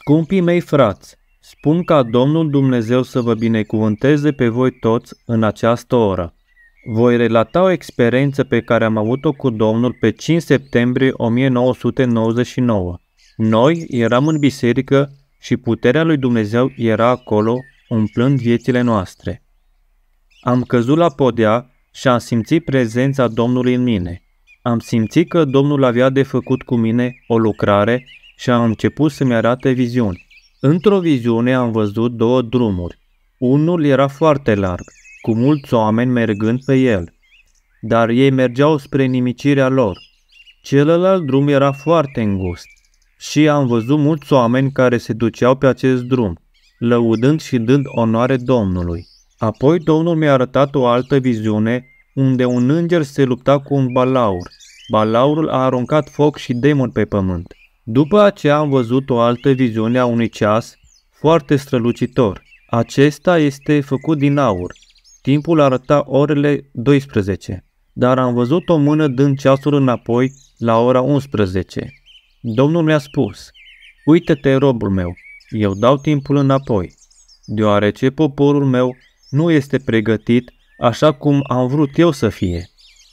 Scumpii mei frați, spun ca Domnul Dumnezeu să vă binecuvânteze pe voi toți în această oră. Voi relata o experiență pe care am avut-o cu Domnul pe 5 septembrie 1999. Noi eram în biserică și puterea lui Dumnezeu era acolo, umplând viețile noastre. Am căzut la podea și am simțit prezența Domnului în mine. Am simțit că Domnul avea de făcut cu mine o lucrare și a început să-mi arate viziuni. Într-o viziune am văzut două drumuri. Unul era foarte larg, cu mulți oameni mergând pe el, dar ei mergeau spre nimicirea lor. Celălalt drum era foarte îngust și am văzut mulți oameni care se duceau pe acest drum, lăudând și dând onoare Domnului. Apoi Domnul mi-a arătat o altă viziune unde un înger se lupta cu un balaur. Balaurul a aruncat foc și demon pe pământ. După aceea am văzut o altă viziune a unui ceas foarte strălucitor. Acesta este făcut din aur. Timpul arăta orele 12, dar am văzut o mână dând ceasul înapoi la ora 11. Domnul mi-a spus, Uită-te, robul meu, eu dau timpul înapoi, deoarece poporul meu nu este pregătit așa cum am vrut eu să fie.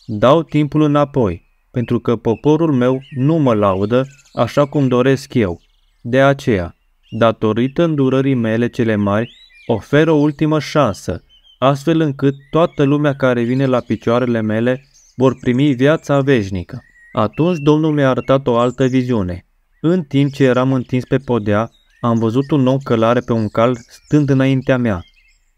Dau timpul înapoi pentru că poporul meu nu mă laudă așa cum doresc eu. De aceea, datorită îndurării mele cele mari, ofer o ultimă șansă, astfel încât toată lumea care vine la picioarele mele vor primi viața veșnică. Atunci Domnul mi-a arătat o altă viziune. În timp ce eram întins pe podea, am văzut un om călare pe un cal stând înaintea mea.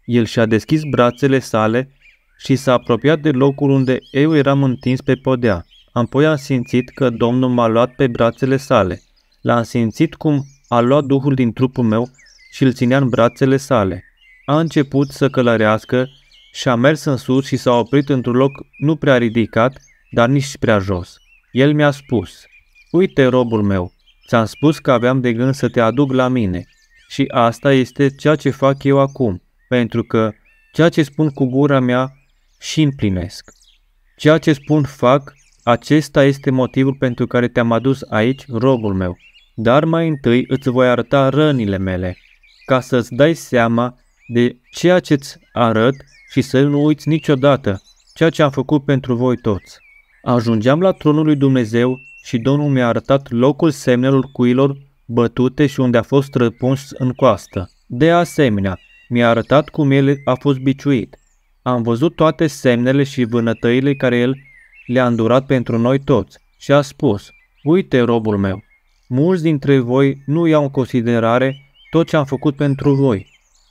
El și-a deschis brațele sale și s-a apropiat de locul unde eu eram întins pe podea. Apoi am simțit că Domnul m-a luat pe brațele sale. L-am simțit cum a luat Duhul din trupul meu și îl ținea în brațele sale. A început să călărească și a mers în sus și s-a oprit într-un loc nu prea ridicat, dar nici prea jos. El mi-a spus, Uite, robul meu, ți-am spus că aveam de gând să te aduc la mine. Și asta este ceea ce fac eu acum, pentru că ceea ce spun cu gura mea și împlinesc. Ceea ce spun fac acesta este motivul pentru care te-am adus aici, robul meu. Dar mai întâi îți voi arăta rănile mele, ca să-ți dai seama de ceea ce-ți arăt și să nu uiți niciodată ceea ce am făcut pentru voi toți. Ajungeam la tronul lui Dumnezeu și Domnul mi-a arătat locul semnelor cuilor bătute și unde a fost răpuns în coastă. De asemenea, mi-a arătat cum el a fost biciuit. Am văzut toate semnele și vânătăile care el le-a îndurat pentru noi toți și a spus, Uite, robul meu, mulți dintre voi nu iau în considerare tot ce am făcut pentru voi.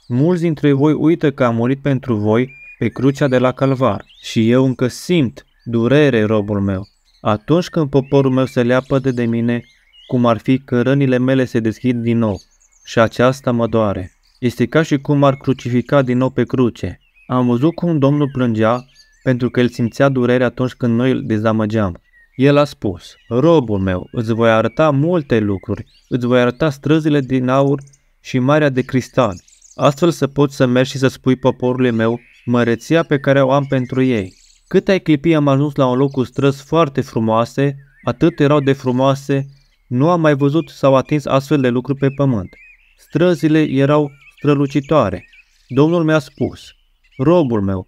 Mulți dintre voi uită că am murit pentru voi pe crucea de la Calvar și eu încă simt durere, robul meu. Atunci când poporul meu se leapăde de mine, cum ar fi că rănile mele se deschid din nou și aceasta mă doare. Este ca și cum ar crucifica din nou pe cruce. Am văzut cum Domnul plângea pentru că el simțea durere atunci când noi îl dezamăgeam. El a spus, robul meu, îți voi arăta multe lucruri, îți voi arăta străzile din aur și marea de cristal. Astfel să poți să mergi și să spui poporului meu măreția pe care o am pentru ei. Cât ai clipi am ajuns la un loc cu străzi foarte frumoase, atât erau de frumoase, nu am mai văzut sau atins astfel de lucruri pe pământ. Străzile erau strălucitoare. Domnul mi-a spus, robul meu,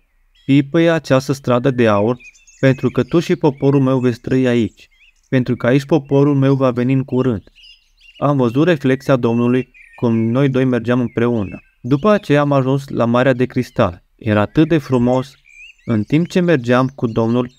pipăie această stradă de aur, pentru că tu și poporul meu veți trăi aici, pentru că aici poporul meu va veni în curând. Am văzut reflexia Domnului cum noi doi mergeam împreună. După aceea am ajuns la Marea de Cristal. Era atât de frumos. În timp ce mergeam cu Domnul,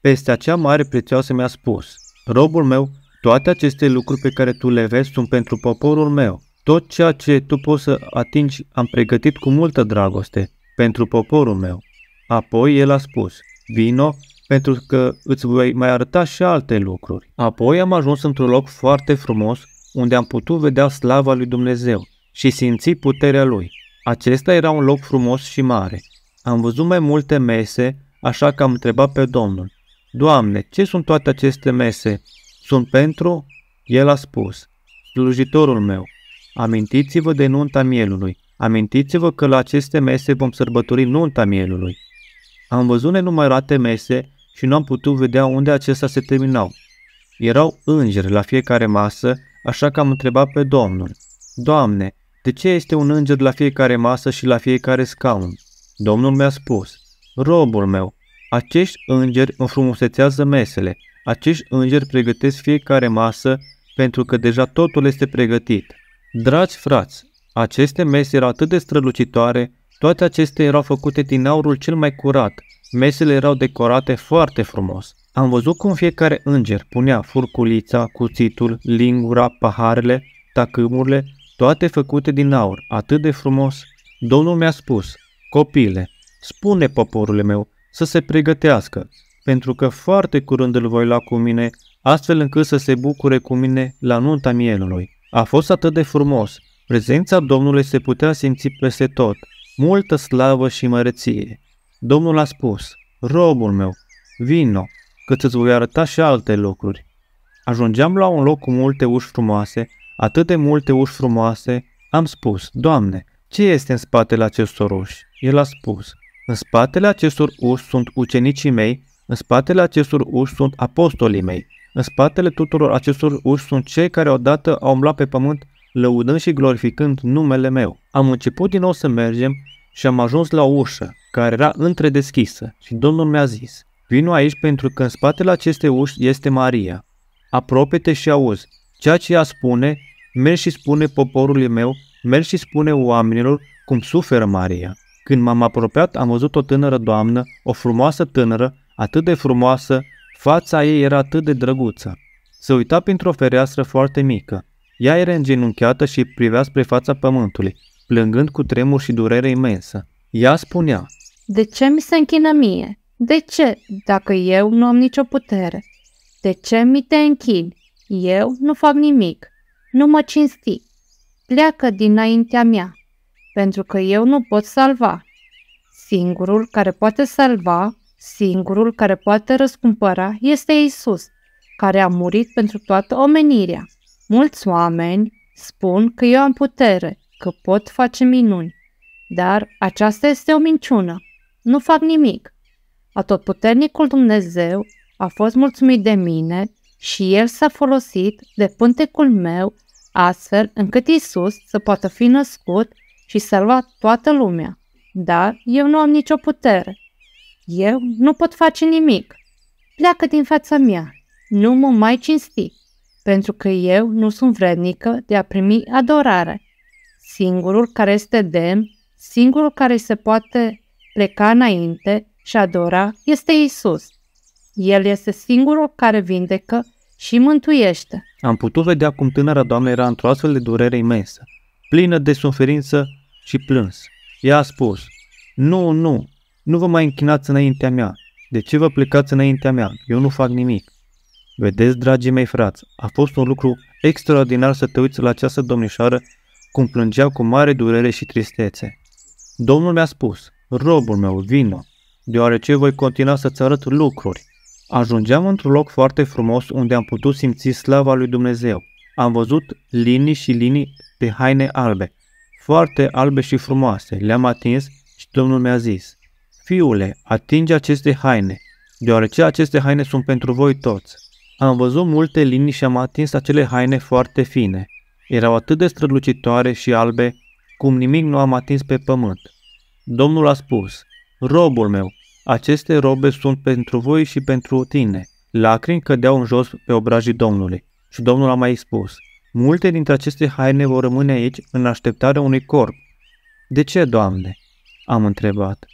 peste acea mare prețioasă mi-a spus, Robul meu, toate aceste lucruri pe care tu le vezi sunt pentru poporul meu. Tot ceea ce tu poți să atingi am pregătit cu multă dragoste pentru poporul meu. Apoi el a spus, vino pentru că îți voi mai arăta și alte lucruri. Apoi am ajuns într-un loc foarte frumos, unde am putut vedea slava lui Dumnezeu și simți puterea lui. Acesta era un loc frumos și mare. Am văzut mai multe mese, așa că am întrebat pe Domnul, Doamne, ce sunt toate aceste mese? Sunt pentru? El a spus, slujitorul meu, amintiți-vă de nunta mielului, amintiți-vă că la aceste mese vom sărbători nunta mielului. Am văzut nenumărate mese și nu am putut vedea unde acestea se terminau. Erau îngeri la fiecare masă, așa că am întrebat pe Domnul. Doamne, de ce este un înger la fiecare masă și la fiecare scaun? Domnul mi-a spus, robul meu, acești îngeri înfrumusețează mesele, acești îngeri pregătesc fiecare masă pentru că deja totul este pregătit. Dragi frați, aceste mese erau atât de strălucitoare toate acestea erau făcute din aurul cel mai curat. Mesele erau decorate foarte frumos. Am văzut cum fiecare înger punea furculița, cuțitul, lingura, paharele, tacâmurile, toate făcute din aur, atât de frumos. Domnul mi-a spus, copile, spune poporul meu să se pregătească, pentru că foarte curând îl voi lua cu mine, astfel încât să se bucure cu mine la nunta mielului. A fost atât de frumos. Prezența Domnului se putea simți peste tot multă slavă și măreție. Domnul a spus, robul meu, vino, că îți voi arăta și alte lucruri. Ajungeam la un loc cu multe uși frumoase, atât de multe uși frumoase, am spus, Doamne, ce este în spatele acestor uși? El a spus, în spatele acestor uși sunt ucenicii mei, în spatele acestor uși sunt apostolii mei, în spatele tuturor acestor uși sunt cei care odată au umblat pe pământ lăudând și glorificând numele meu. Am început din nou să mergem și am ajuns la o ușă, care era întredeschisă, și Domnul mi-a zis, Vino aici pentru că în spatele acestei uși este Maria. Apropie-te și auzi. Ceea ce ea spune, mergi și spune poporului meu, mergi și spune oamenilor cum suferă Maria. Când m-am apropiat, am văzut o tânără doamnă, o frumoasă tânără, atât de frumoasă, fața ei era atât de drăguță. Se uita printr-o fereastră foarte mică. Ea era îngenunchiată și privea spre fața pământului, plângând cu tremur și durere imensă. Ea spunea, De ce mi se închină mie? De ce, dacă eu nu am nicio putere? De ce mi te închin? Eu nu fac nimic. Nu mă cinsti. Pleacă dinaintea mea, pentru că eu nu pot salva. Singurul care poate salva, singurul care poate răscumpăra este Isus, care a murit pentru toată omenirea. Mulți oameni spun că eu am putere, că pot face minuni, dar aceasta este o minciună. Nu fac nimic. Atotputernicul Dumnezeu a fost mulțumit de mine și el s-a folosit de pântecul meu astfel încât Isus să poată fi născut și salva toată lumea. Dar eu nu am nicio putere. Eu nu pot face nimic. Pleacă din fața mea. Nu mă mai cinsti pentru că eu nu sunt vrednică de a primi adorare. Singurul care este demn, singurul care se poate pleca înainte și adora este Isus. El este singurul care vindecă și mântuiește. Am putut vedea cum tânăra doamnă era într-o astfel de durere imensă, plină de suferință și plâns. Ea a spus, nu, nu, nu vă mai închinați înaintea mea. De ce vă plecați înaintea mea? Eu nu fac nimic. Vedeți, dragii mei frați, a fost un lucru extraordinar să te uiți la această domnișoară cum plângea cu mare durere și tristețe. Domnul mi-a spus, robul meu, vină, deoarece voi continua să-ți arăt lucruri. Ajungeam într-un loc foarte frumos unde am putut simți slava lui Dumnezeu. Am văzut linii și linii pe haine albe, foarte albe și frumoase. Le-am atins și Domnul mi-a zis, Fiule, atinge aceste haine, deoarece aceste haine sunt pentru voi toți. Am văzut multe linii și am atins acele haine foarte fine. Erau atât de strălucitoare și albe, cum nimic nu am atins pe pământ. Domnul a spus, Robul meu, aceste robe sunt pentru voi și pentru tine. Lacrimi cădeau în jos pe obrajii Domnului. Și Domnul a mai spus, Multe dintre aceste haine vor rămâne aici în așteptarea unui corp. De ce, Doamne? Am întrebat.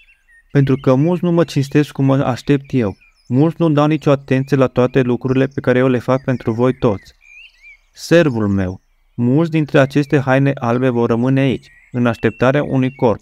Pentru că mulți nu mă cinstesc cum mă aștept eu. Mulți nu dau nicio atenție la toate lucrurile pe care eu le fac pentru voi toți. Servul meu, mulți dintre aceste haine albe vor rămâne aici, în așteptarea unui corp,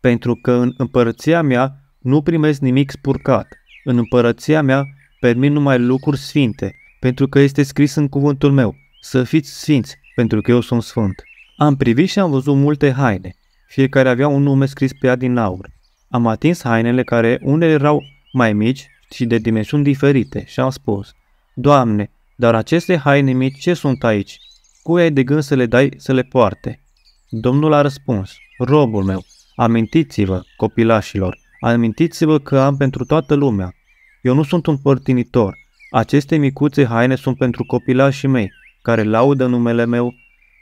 pentru că în împărăția mea nu primesc nimic spurcat. În împărăția mea permit numai lucruri sfinte, pentru că este scris în cuvântul meu, să fiți sfinți, pentru că eu sunt sfânt. Am privit și am văzut multe haine, fiecare avea un nume scris pe ea din aur. Am atins hainele care unele erau mai mici, și de dimensiuni diferite și am spus, Doamne, dar aceste haine mici ce sunt aici? Cui ai de gând să le dai să le poarte? Domnul a răspuns, robul meu, amintiți-vă, copilașilor, amintiți-vă că am pentru toată lumea. Eu nu sunt un părtinitor, aceste micuțe haine sunt pentru copilașii mei, care laudă numele meu,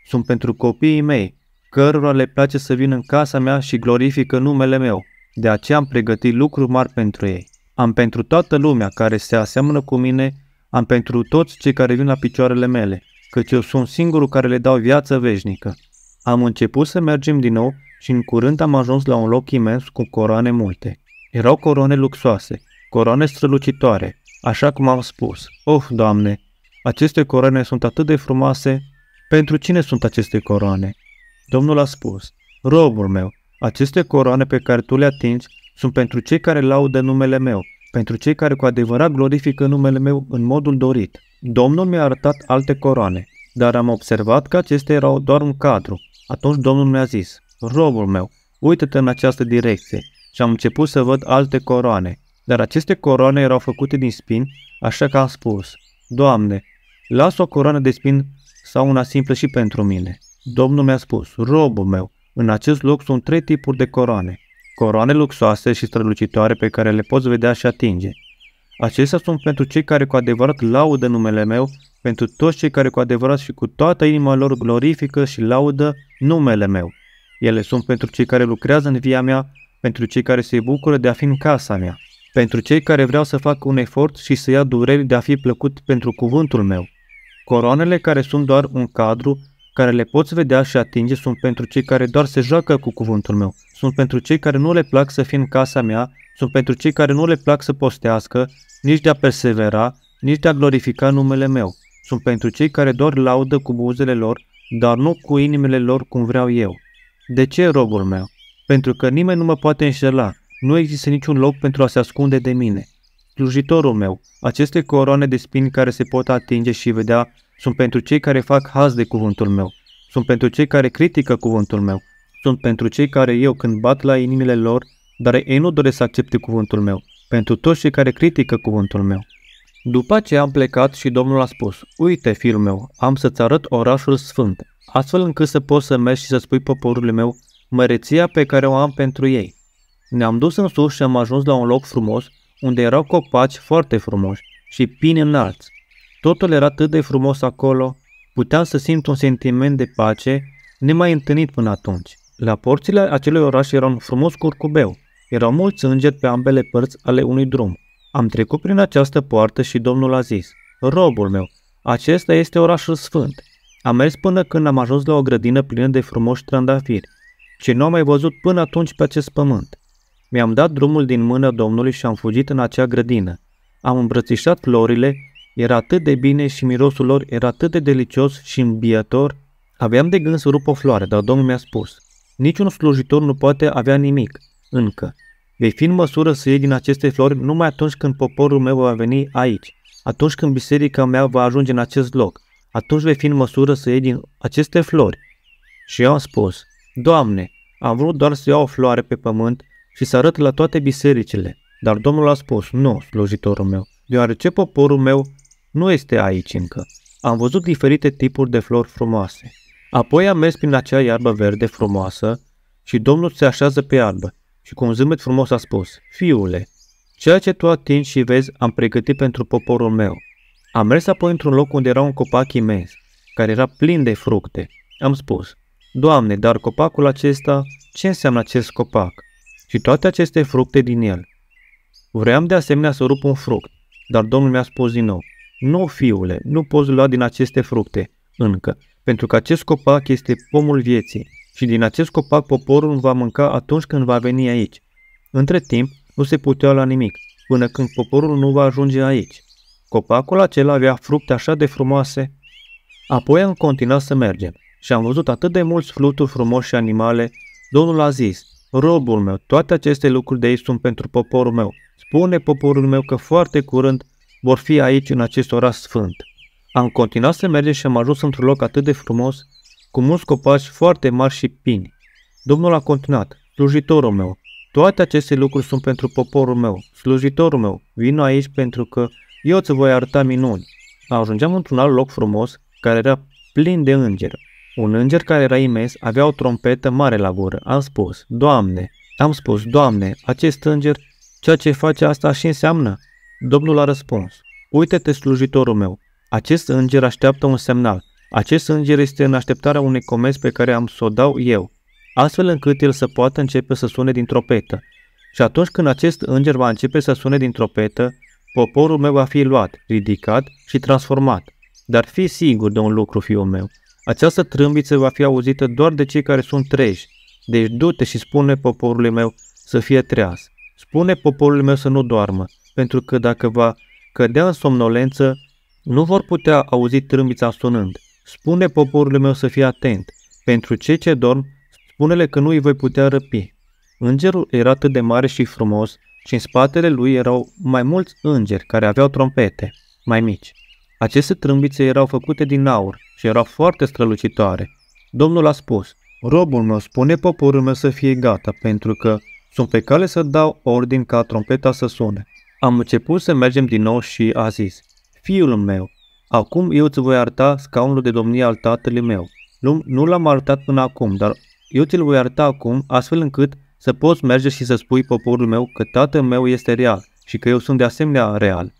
sunt pentru copiii mei, cărora le place să vină în casa mea și glorifică numele meu. De aceea am pregătit lucruri mari pentru ei am pentru toată lumea care se aseamănă cu mine, am pentru toți cei care vin la picioarele mele, căci eu sunt singurul care le dau viață veșnică. Am început să mergem din nou și în curând am ajuns la un loc imens cu coroane multe. Erau coroane luxoase, coroane strălucitoare, așa cum am spus. Of, Doamne, aceste coroane sunt atât de frumoase. Pentru cine sunt aceste coroane? Domnul a spus, robul meu, aceste coroane pe care tu le atingi sunt pentru cei care laudă numele meu, pentru cei care cu adevărat glorifică numele meu în modul dorit. Domnul mi-a arătat alte coroane, dar am observat că acestea erau doar un cadru. Atunci Domnul mi-a zis, robul meu, uită-te în această direcție. Și am început să văd alte coroane, dar aceste coroane erau făcute din spin, așa că am spus, Doamne, las o coroană de spin sau una simplă și pentru mine. Domnul mi-a spus, robul meu, în acest loc sunt trei tipuri de coroane coroane luxoase și strălucitoare pe care le poți vedea și atinge. Acestea sunt pentru cei care cu adevărat laudă numele meu, pentru toți cei care cu adevărat și cu toată inima lor glorifică și laudă numele meu. Ele sunt pentru cei care lucrează în via mea, pentru cei care se bucură de a fi în casa mea, pentru cei care vreau să fac un efort și să ia dureri de a fi plăcut pentru cuvântul meu. Coroanele care sunt doar un cadru care le poți vedea și atinge sunt pentru cei care doar se joacă cu cuvântul meu. Sunt pentru cei care nu le plac să fie în casa mea, sunt pentru cei care nu le plac să postească, nici de a persevera, nici de a glorifica numele meu. Sunt pentru cei care doar laudă cu buzele lor, dar nu cu inimile lor cum vreau eu. De ce, robul meu? Pentru că nimeni nu mă poate înșela. Nu există niciun loc pentru a se ascunde de mine. Slujitorul meu, aceste coroane de spini care se pot atinge și vedea sunt pentru cei care fac haz de cuvântul meu. Sunt pentru cei care critică cuvântul meu. Sunt pentru cei care eu când bat la inimile lor, dar ei nu doresc să accepte cuvântul meu. Pentru toți cei care critică cuvântul meu. După ce am plecat și Domnul a spus, uite fiul meu, am să-ți arăt orașul sfânt, astfel încât să poți să mergi și să spui poporului meu măreția pe care o am pentru ei. Ne-am dus în sus și am ajuns la un loc frumos, unde erau copaci foarte frumoși și pini înalți. Totul era atât de frumos acolo, puteam să simt un sentiment de pace nemai întâlnit până atunci. La porțile acelui oraș era un frumos curcubeu. Erau mulți îngeri pe ambele părți ale unui drum. Am trecut prin această poartă și domnul a zis, Robul meu, acesta este orașul sfânt. Am mers până când am ajuns la o grădină plină de frumoși trandafiri, ce nu am mai văzut până atunci pe acest pământ. Mi-am dat drumul din mână Domnului și am fugit în acea grădină. Am îmbrățișat florile era atât de bine și mirosul lor era atât de delicios și îmbiător. Aveam de gând să rup o floare, dar Domnul mi-a spus, niciun slujitor nu poate avea nimic, încă. Vei fi în măsură să iei din aceste flori numai atunci când poporul meu va veni aici, atunci când biserica mea va ajunge în acest loc, atunci vei fi în măsură să iei din aceste flori. Și eu am spus, Doamne, am vrut doar să iau o floare pe pământ și să arăt la toate bisericile, dar Domnul a spus, nu, slujitorul meu, deoarece poporul meu nu este aici încă. Am văzut diferite tipuri de flori frumoase. Apoi am mers prin acea iarbă verde frumoasă și Domnul se așează pe iarbă și cu un zâmbet frumos a spus, Fiule, ceea ce tu atingi și vezi am pregătit pentru poporul meu. Am mers apoi într-un loc unde era un copac imens, care era plin de fructe. Am spus, Doamne, dar copacul acesta, ce înseamnă acest copac? Și toate aceste fructe din el. Vreau de asemenea să rup un fruct, dar Domnul mi-a spus din nou, nu, fiule, nu poți lua din aceste fructe încă, pentru că acest copac este pomul vieții și din acest copac poporul va mânca atunci când va veni aici. Între timp, nu se putea la nimic, până când poporul nu va ajunge aici. Copacul acela avea fructe așa de frumoase. Apoi am continuat să mergem și am văzut atât de mulți fluturi frumoși și animale. Domnul a zis, robul meu, toate aceste lucruri de aici sunt pentru poporul meu. Spune poporul meu că foarte curând vor fi aici în acest oraș sfânt. Am continuat să mergem și am ajuns într-un loc atât de frumos, cu mulți copaci foarte mari și pini. Domnul a continuat, slujitorul meu, toate aceste lucruri sunt pentru poporul meu, slujitorul meu, Vin aici pentru că eu ți voi arăta minuni. Ajungeam într-un alt loc frumos, care era plin de îngeri. Un înger care era imens avea o trompetă mare la gură. Am spus, Doamne, am spus, Doamne, acest înger, ceea ce face asta și înseamnă Domnul a răspuns, Uite-te, slujitorul meu, acest înger așteaptă un semnal. Acest înger este în așteptarea unei comenzi pe care am să o dau eu, astfel încât el să poată începe să sune din tropetă. Și atunci când acest înger va începe să sune din tropetă, poporul meu va fi luat, ridicat și transformat. Dar fii sigur de un lucru, fiul meu. Această trâmbiță va fi auzită doar de cei care sunt treji. Deci du-te și spune poporului meu să fie treaz. Spune poporului meu să nu doarmă, pentru că dacă va cădea în somnolență, nu vor putea auzi trâmbița sunând. Spune poporul meu să fie atent. Pentru cei ce dorm, spune-le că nu îi voi putea răpi. Îngerul era atât de mare și frumos și în spatele lui erau mai mulți îngeri care aveau trompete, mai mici. Aceste trâmbițe erau făcute din aur și erau foarte strălucitoare. Domnul a spus, Robul meu spune poporul meu să fie gata, pentru că sunt pe cale să dau ordin ca trompeta să sune. Am început să mergem din nou și a zis, Fiul meu, acum eu îți voi arăta scaunul de domnie al tatălui meu. Nu, nu l-am arătat până acum, dar eu ți-l voi arăta acum, astfel încât să poți merge și să spui poporul meu că tatăl meu este real și că eu sunt de asemenea real.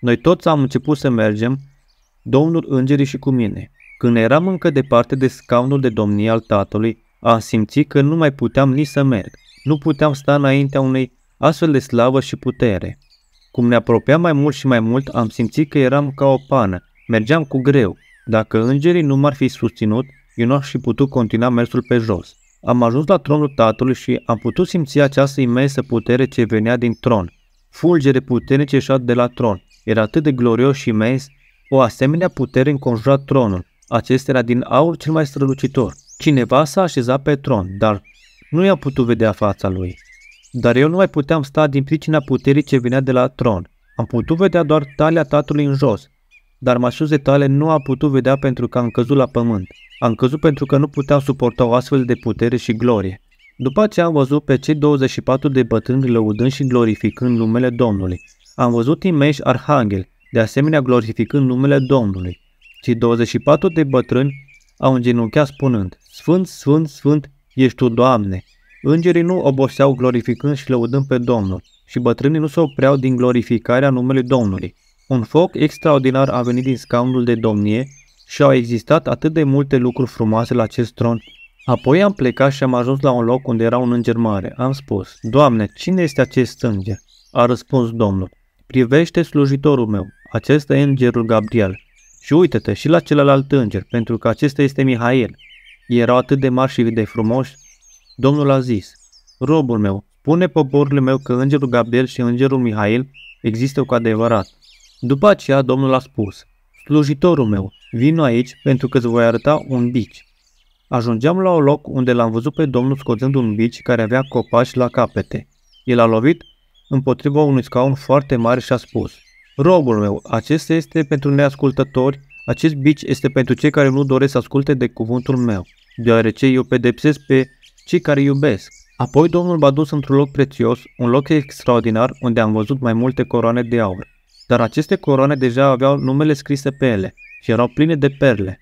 Noi toți am început să mergem, Domnul Îngerii și cu mine. Când eram încă departe de scaunul de domnie al tatălui, am simțit că nu mai puteam nici să merg. Nu puteam sta înaintea unei astfel de slavă și putere. Cum ne apropiam mai mult și mai mult, am simțit că eram ca o pană. Mergeam cu greu. Dacă îngerii nu m-ar fi susținut, eu nu aș fi putut continua mersul pe jos. Am ajuns la tronul tatălui și am putut simți această imensă putere ce venea din tron. Fulgere puternice ieșat de la tron. Era atât de glorios și imens, o asemenea putere înconjura tronul. Acesta era din aur cel mai strălucitor. Cineva s-a așezat pe tron, dar nu i-a putut vedea fața lui. Dar eu nu mai puteam sta din pricina puterii ce venea de la tron. Am putut vedea doar talia tatălui în jos, dar mașuze tale nu a putut vedea pentru că am căzut la pământ. Am căzut pentru că nu puteam suporta o astfel de putere și glorie. După ce am văzut pe cei 24 de bătrâni lăudând și glorificând numele Domnului. Am văzut imeși arhanghel, de asemenea glorificând numele Domnului. Cei 24 de bătrâni au îngenunchea spunând, Sfânt, Sfânt, Sfânt, ești tu, Doamne, Îngerii nu oboseau glorificând și lăudând pe Domnul și bătrânii nu se opreau din glorificarea numelui Domnului. Un foc extraordinar a venit din scaunul de domnie și au existat atât de multe lucruri frumoase la acest tron. Apoi am plecat și am ajuns la un loc unde era un înger mare. Am spus, Doamne, cine este acest înger? A răspuns Domnul, privește slujitorul meu, acesta e îngerul Gabriel. Și uite-te și la celălalt înger, pentru că acesta este Mihail. erau atât de mari și de frumoși Domnul a zis, Robul meu, spune poporul meu că îngerul Gabriel și îngerul Mihail există cu adevărat. După aceea Domnul a spus, Slujitorul meu, vin aici pentru că îți voi arăta un bici. Ajungeam la un loc unde l-am văzut pe Domnul scoțând un bici care avea copaci la capete. El a lovit împotriva unui scaun foarte mare și a spus, Robul meu, acesta este pentru neascultători, acest bici este pentru cei care nu doresc să asculte de cuvântul meu, deoarece eu pedepsesc pe cei care iubesc. Apoi Domnul m-a dus într-un loc prețios, un loc extraordinar unde am văzut mai multe coroane de aur. Dar aceste coroane deja aveau numele scrise pe ele și erau pline de perle.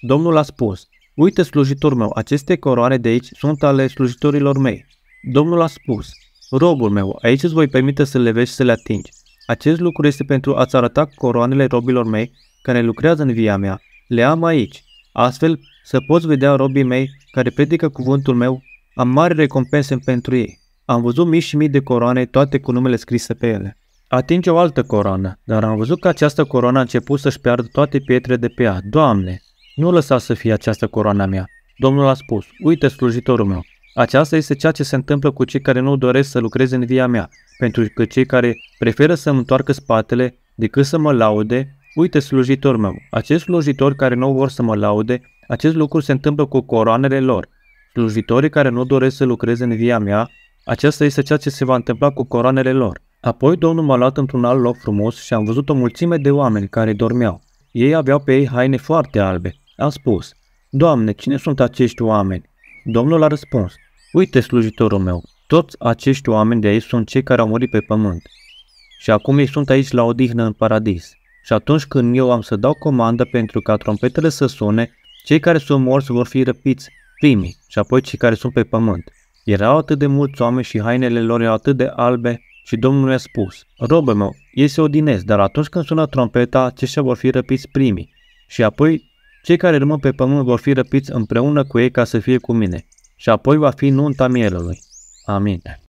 Domnul a spus, Uite, slujitor meu, aceste coroane de aici sunt ale slujitorilor mei. Domnul a spus, robul meu, aici îți voi permite să le vezi și să le atingi. Acest lucru este pentru a-ți arăta coroanele robilor mei care lucrează în via mea. Le am aici. Astfel, să poți vedea robii mei care predică cuvântul meu, am mari recompense pentru ei. Am văzut mii și mii de coroane, toate cu numele scrise pe ele. Atinge o altă coroană, dar am văzut că această coroană a început să-și piardă toate pietre de pe ea. Doamne, nu lăsa să fie această coroana mea. Domnul a spus, uite slujitorul meu, aceasta este ceea ce se întâmplă cu cei care nu doresc să lucreze în via mea, pentru că cei care preferă să-mi întoarcă spatele decât să mă laude, uite slujitorul meu, Acest slujitor care nu vor să mă laude, acest lucru se întâmplă cu coroanele lor. Slujitorii care nu doresc să lucreze în via mea, aceasta este ceea ce se va întâmpla cu coroanele lor. Apoi Domnul m-a luat într-un alt loc frumos și am văzut o mulțime de oameni care dormeau. Ei aveau pe ei haine foarte albe. Am spus, Doamne, cine sunt acești oameni? Domnul a răspuns, Uite, slujitorul meu, toți acești oameni de aici sunt cei care au murit pe pământ. Și acum ei sunt aici la odihnă în paradis. Și atunci când eu am să dau comandă pentru ca trompetele să sune, cei care sunt morți vor fi răpiți primii și apoi cei care sunt pe pământ. Erau atât de mulți oameni și hainele lor erau atât de albe și Domnul i a spus, Robă meu, ei se odinesc, dar atunci când sună trompeta, aceștia vor fi răpiți primii și apoi cei care rămân pe pământ vor fi răpiți împreună cu ei ca să fie cu mine și apoi va fi nunta mielului. Amin.